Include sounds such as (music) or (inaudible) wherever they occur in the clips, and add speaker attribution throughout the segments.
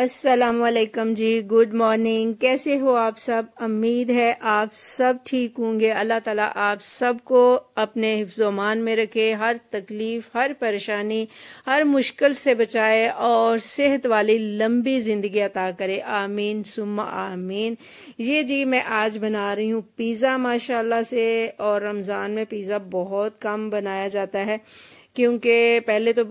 Speaker 1: असलकम जी good morning कैसे हो आप सब उम्मीद है आप सब ठीक होंगे अल्लाह ताला आप सबको अपने हिफ्जोमान में रखे हर तकलीफ हर परेशानी हर मुश्किल से बचाए और सेहत वाली लंबी ज़िंदगी अता करे आमीन सुम्मा आमीन ये जी मैं आज बना रही हूँ पिज़्ज़ा माशाल्लाह से और रमज़ान में पिज़्ज़ा बहुत कम बनाया जाता है क्योंकि पहले तो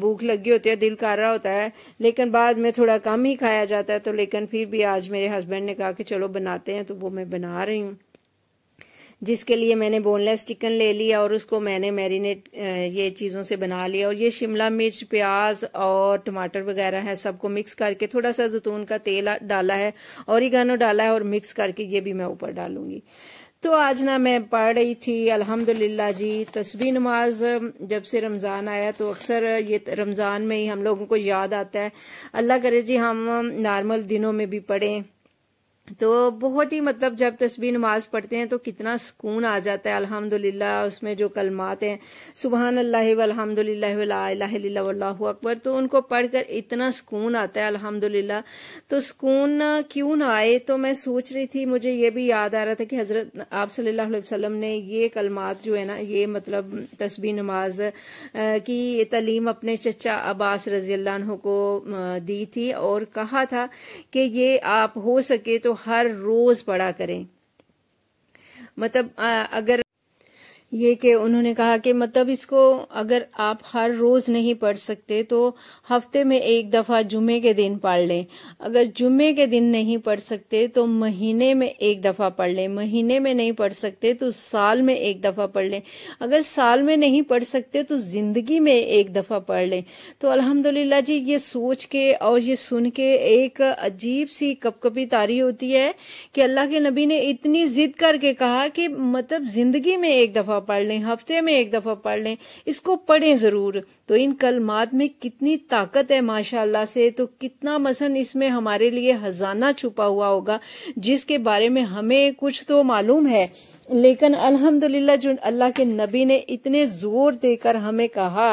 Speaker 1: भूख लगी होती है दिल कर रहा होता है लेकिन बाद में थोड़ा कम ही खाया जाता है तो लेकिन फिर भी आज मेरे हस्बैंड ने कहा कि चलो बनाते हैं तो वो मैं बना रही हूँ जिसके लिए मैंने बोनलेस चिकन ले लिया और उसको मैंने मैरिनेट ये चीज़ों से बना लिया और ये शिमला मिर्च प्याज और टमाटर वगैरह है सबको मिक्स करके थोड़ा सा जैतून का तेल डाला है और डाला है और मिक्स करके ये भी मैं ऊपर डालूंगी तो आज ना मैं पढ़ रही थी अल्हम्दुलिल्लाह जी तस्बी नमाज जब से रमज़ान आया तो अक्सर ये रमज़ान में ही हम लोगों को याद आता है अल्लाह करे जी हम नॉर्मल दिनों में भी पढ़ें तो बहुत ही मतलब जब तस्वीर नमाज पढ़ते हैं तो कितना सुकून आ जाता है अल्हम्दुलिल्लाह उसमें जो कलमात हैं सुबहान अल्लाह अकबर तो उनको पढ़कर इतना सुकून आता है अल्हम्दुलिल्लाह तो सुकून क्यों ना आए तो मैं सोच रही थी मुझे ये भी याद आ रहा था कि हज़रत आप सल्लल्लाहु अलैहि वसल्लम ने ये कलमात जो है ना ये मतलब तस्वीर नमाज की तलीम अपने चचा अब्बास रजी को दी थी और कहा था कि ये आप हो सके तो हर रोज पढ़ा करें मतलब अगर ये कि उन्होंने कहा कि मतलब इसको अगर आप हर रोज़ नहीं पढ़ सकते तो हफ्ते में एक दफ़ा जुमे के दिन पढ़ लें अगर जुमे के दिन नहीं पढ़ सकते तो महीने में एक दफ़ा पढ़ लें महीने में नहीं पढ़ सकते तो साल में एक दफ़ा पढ़ लें अगर साल में नहीं पढ़ सकते तो ज़िंदगी में एक दफ़ा पढ़ लें तो अल्हम्दुलिल्लाह जी ये सोच के और ये सुन के एक अजीब सी कपकपी तारी होती है कि अल्लाह के नबी ने इतनी जिद करके कहा कि मतलब ज़िंदगी में एक दफ़ा दफ़ा पढ़ लें हफ्ते में एक दफ़ा पढ़ लें इसको पढ़ें ज़रूर तो इन कलमात में कितनी ताकत है माशाल्लाह से तो कितना मसन इसमें हमारे लिए हजाना छुपा हुआ होगा जिसके बारे में हमें कुछ तो मालूम है लेकिन अल्हम्दुलिल्लाह जो अल्लाह के नबी ने इतने जोर देकर हमें कहा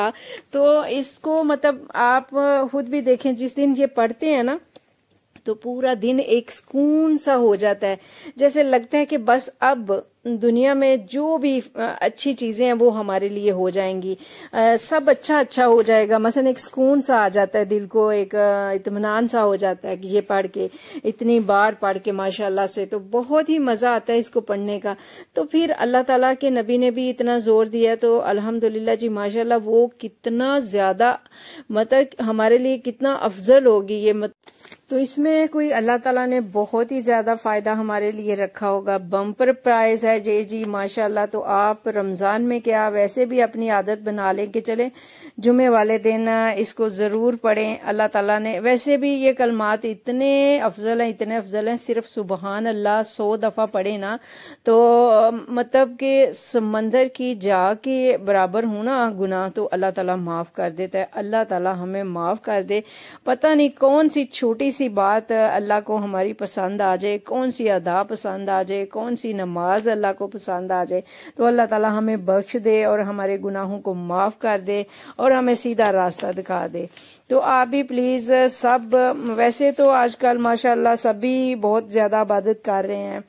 Speaker 1: तो इसको मतलब आप खुद भी देखें जिस दिन ये पढ़ते हैं ना तो पूरा दिन एक सुकून सा हो जाता है जैसे लगता है कि बस अब दुनिया में जो भी अच्छी चीज़ें हैं वो हमारे लिए हो जाएंगी आ, सब अच्छा अच्छा हो जाएगा मसलन एक सुकून सा आ जाता है दिल को एक इतमान सा हो जाता है कि ये पढ़ के इतनी बार पढ़ के माशाल्लाह से तो बहुत ही मज़ा आता है इसको पढ़ने का तो फिर अल्लाह ताला के नबी ने भी इतना ज़ोर दिया तो अल्हम्दुलिल्लाह जी माशाल्लाह वो कितना ज़्यादा मतलब हमारे लिए कितना अफजल होगी ये मत तो इसमें कोई अल्लाह ताला ने बहुत ही ज़्यादा फ़ायदा हमारे लिए रखा होगा बम्पर प्राइस है जे जी माशाल्लाह तो आप रमज़ान में क्या वैसे भी अपनी आदत बना लें कि चले जुमे वाले दिन इसको ज़रूर पढ़ें अल्लाह ताला ने वैसे भी ये कलमात इतने अफजल हैं इतने अफजल हैं सिर्फ सुबहान अल्लाह सौ दफ़ा पढ़े ना तो मतलब कि समंदर की जा के बराबर हूं ना गुनाह तो अल्लाह ताला माफ़ कर देता है अल्लाह ताला हमें माफ़ कर दे पता नहीं कौन सी छोटी सी बात अल्लाह को हमारी पसंद आ जाए कौन सी अदा पसंद आ जाए कौन सी नमाज अल्लाह को पसंद आ जाए तो अल्लाह ताला हमें बख्श दे और हमारे गुनाहों को माफ़ कर दे और हमें सीधा रास्ता दिखा दे तो आप भी प्लीज़ सब वैसे तो आजकल माशाल्लाह सभी बहुत ज़्यादा इबादत कर रहे हैं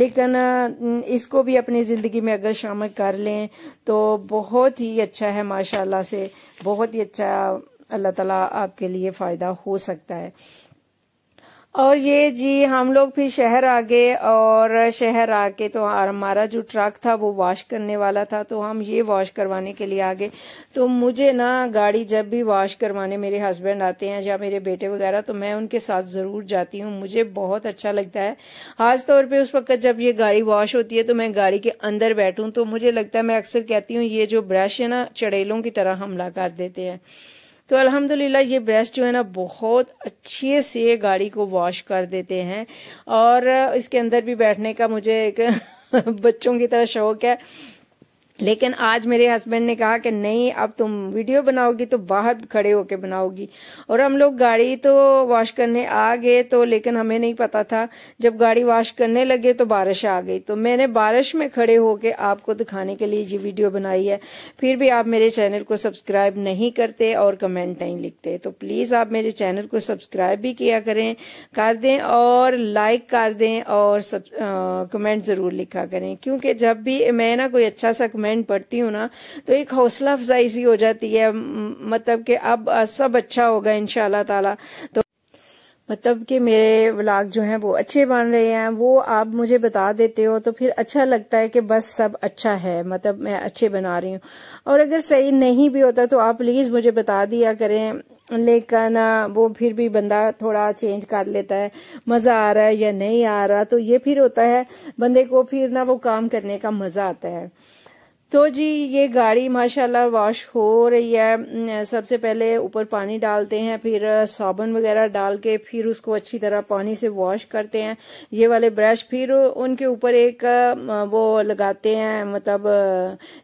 Speaker 1: लेकिन इसको भी अपनी ज़िंदगी में अगर शामिल कर लें तो बहुत ही अच्छा है माशाल्लाह से बहुत ही अच्छा अल्लाह ताला आपके लिए फ़ायदा हो सकता है और ये जी हम लोग फिर शहर आ गए और शहर आके तो हमारा जो ट्रक था वो वॉश करने वाला था तो हम ये वॉश करवाने के लिए आ गए तो मुझे ना गाड़ी जब भी वॉश करवाने मेरे हस्बैंड आते हैं या मेरे बेटे वगैरह तो मैं उनके साथ ज़रूर जाती हूँ मुझे बहुत अच्छा लगता है खास तौर पर उस वक्त जब ये गाड़ी वॉश होती है तो मैं गाड़ी के अंदर बैठूँ तो मुझे लगता है मैं अक्सर कहती हूँ ये जो ब्रश है ना चढ़ेलों की तरह हमला कर देते हैं तो अल्हम्दुलिल्लाह ये ब्रश जो है ना बहुत अच्छे से गाड़ी को वॉश कर देते हैं और इसके अंदर भी बैठने का मुझे एक (laughs) बच्चों की तरह शौक है लेकिन आज मेरे हस्बैंड ने कहा कि नहीं अब तुम वीडियो बनाओगी तो बाहर खड़े होके बनाओगी और हम लोग गाड़ी तो वॉश करने आ गए तो लेकिन हमें नहीं पता था जब गाड़ी वॉश करने लगे तो बारिश आ गई तो मैंने बारिश में खड़े होके आपको दिखाने के लिए ये वीडियो बनाई है फिर भी आप मेरे चैनल को सब्सक्राइब नहीं करते और कमेंट नहीं लिखते तो प्लीज आप मेरे चैनल को सब्सक्राइब भी किया करें कर दें और लाइक कर दें और कमेंट जरूर लिखा करें क्योंकि जब भी मैं ना कोई अच्छा सा कमेंट रामायण पढ़ती हूँ ना तो एक हौसला अफजाई सी हो जाती है मतलब कि अब सब अच्छा होगा इन ताला तो मतलब कि मेरे व्लाग जो हैं वो अच्छे बन रहे हैं वो आप मुझे बता देते हो तो फिर अच्छा लगता है कि बस सब अच्छा है मतलब मैं अच्छे बना रही हूँ और अगर सही नहीं भी होता तो आप प्लीज़ मुझे बता दिया करें लेकिन वो फिर भी बंदा थोड़ा चेंज कर लेता है मज़ा आ रहा है या नहीं आ रहा तो ये फिर होता है बंदे को फिर ना वो काम करने का मज़ा आता है तो जी ये गाड़ी माशाल्लाह वॉश हो रही है सबसे पहले ऊपर पानी डालते हैं फिर साबुन वगैरह डाल के फिर उसको अच्छी तरह पानी से वॉश करते हैं ये वाले ब्रश फिर उनके ऊपर एक वो लगाते हैं मतलब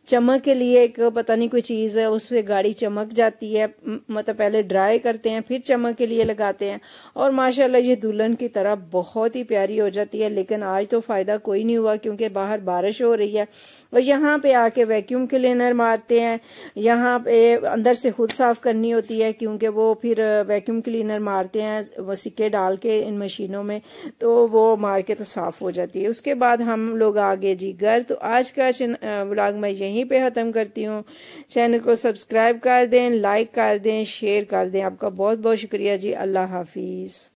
Speaker 1: चमक के लिए एक पता नहीं कोई चीज़ है उससे गाड़ी चमक जाती है मतलब पहले ड्राई करते हैं फिर चमक के लिए लगाते हैं और माशाला ये दुल्हन की तरह बहुत ही प्यारी हो जाती है लेकिन आज तो फ़ायदा कोई नहीं हुआ क्योंकि बाहर बारिश हो रही है और यहाँ पे आके के वैक्यूम क्लीनर मारते हैं यहाँ पे अंदर से खुद साफ करनी होती है क्योंकि वो फिर वैक्यूम क्लीनर मारते हैं वो सिक्के डाल के इन मशीनों में तो वो मार के तो साफ हो जाती है उसके बाद हम लोग आगे जी घर तो आज का ब्लॉग मैं यहीं पे ख़त्म करती हूँ चैनल को सब्सक्राइब कर दें लाइक कर दें शेयर कर दें आपका बहुत बहुत शुक्रिया जी अल्लाह हाफिज़